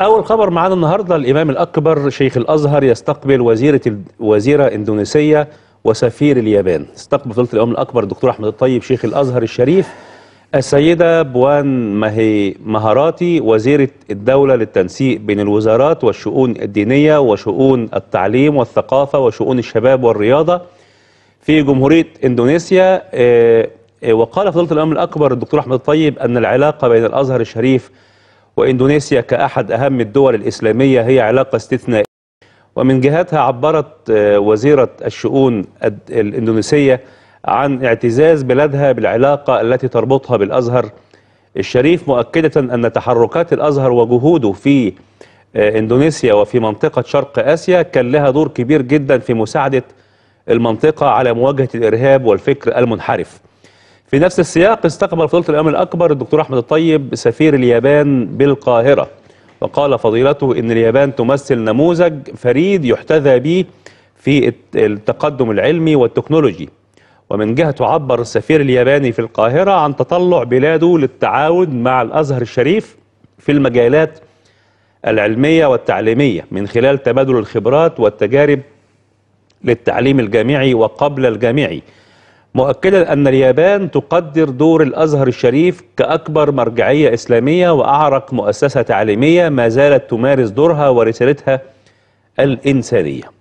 أول خبر معانا النهاردة الإمام الأكبر شيخ الأزهر يستقبل وزيرة وزيرة إندونيسية وسفير اليابان استقبل فضيلة الإمام الأكبر الدكتور أحمد الطيب شيخ الأزهر الشريف السيدة بوان مهي مهاراتي وزيرة الدولة للتنسيق بين الوزارات والشؤون الدينية وشؤون التعليم والثقافة وشؤون الشباب والرياضة في جمهورية إندونيسيا آه، آه، وقال فضيلة الإمام الأكبر الدكتور أحمد الطيب أن العلاقة بين الأزهر الشريف وإندونيسيا كأحد أهم الدول الإسلامية هي علاقة استثنائية ومن جهتها عبرت آه، وزيرة الشؤون الإندونيسية عن اعتزاز بلادها بالعلاقة التي تربطها بالأزهر الشريف مؤكدة أن تحركات الأزهر وجهوده في آه، إندونيسيا وفي منطقة شرق آسيا كان لها دور كبير جدا في مساعدة المنطقة على مواجهة الإرهاب والفكر المنحرف في نفس السياق استقبل فضيلة الأمر الأكبر الدكتور أحمد الطيب سفير اليابان بالقاهرة وقال فضيلته إن اليابان تمثل نموذج فريد يحتذى به في التقدم العلمي والتكنولوجي ومن جهة عبر السفير الياباني في القاهرة عن تطلع بلاده للتعاون مع الأزهر الشريف في المجالات العلمية والتعليمية من خلال تبادل الخبرات والتجارب للتعليم الجامعي وقبل الجامعي مؤكدا أن اليابان تقدر دور الأزهر الشريف كأكبر مرجعية إسلامية وأعرق مؤسسة تعليمية ما زالت تمارس دورها ورسالتها الإنسانية